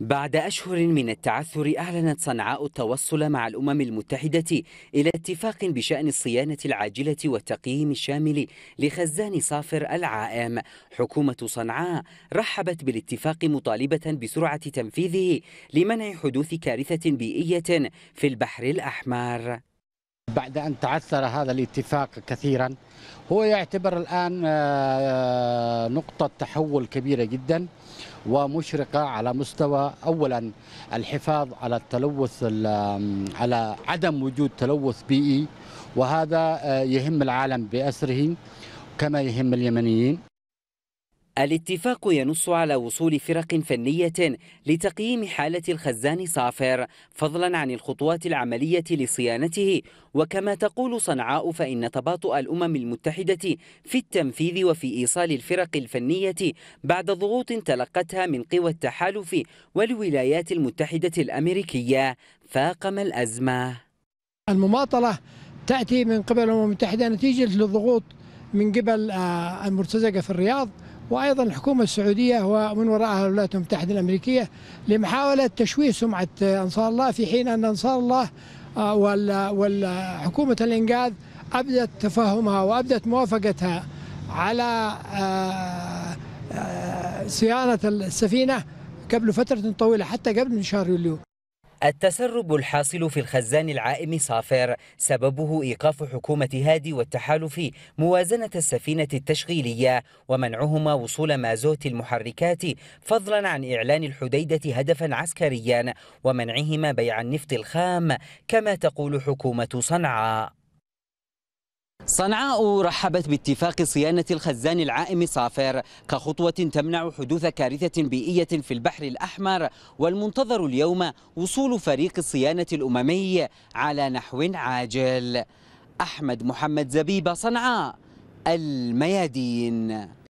بعد أشهر من التعثر أعلنت صنعاء التوصل مع الأمم المتحدة إلى اتفاق بشأن الصيانة العاجلة والتقييم الشامل لخزان صافر العائم حكومة صنعاء رحبت بالاتفاق مطالبة بسرعة تنفيذه لمنع حدوث كارثة بيئية في البحر الأحمر بعد أن تعثر هذا الاتفاق كثيرا هو يعتبر الآن آه، آه، نقطة تحول كبيرة جدا ومشرقة على مستوى أولا الحفاظ على التلوث على عدم وجود تلوث بيئي وهذا آه، يهم العالم بأسره كما يهم اليمنيين الاتفاق ينص على وصول فرق فنية لتقييم حالة الخزان صافر فضلا عن الخطوات العملية لصيانته وكما تقول صنعاء فإن تباطؤ الأمم المتحدة في التنفيذ وفي إيصال الفرق الفنية بعد ضغوط تلقتها من قوى التحالف والولايات المتحدة الأمريكية فاقم الأزمة المماطلة تأتي من قبل الأمم المتحدة نتيجة للضغوط من قبل آه، المرتزقة في الرياض وايضا الحكومه السعوديه ومن وراءها الولايات المتحده الامريكيه لمحاوله تشويه سمعه انصار الله في حين ان انصار الله آه، وحكومه الانقاذ ابدت تفهمها وابدت موافقتها على آه، آه، صيانه السفينه قبل فتره طويله حتى قبل من شهر يوليو التسرب الحاصل في الخزان العائم صافر سببه إيقاف حكومة هادي والتحالف موازنة السفينة التشغيلية ومنعهما وصول مازوت المحركات فضلا عن إعلان الحديدة هدفا عسكريا ومنعهما بيع النفط الخام كما تقول حكومة صنعاء صنعاء رحبت باتفاق صيانة الخزان العائم صافر كخطوة تمنع حدوث كارثة بيئية في البحر الأحمر والمنتظر اليوم وصول فريق الصيانة الأممي على نحو عاجل أحمد محمد زبيبة صنعاء الميادين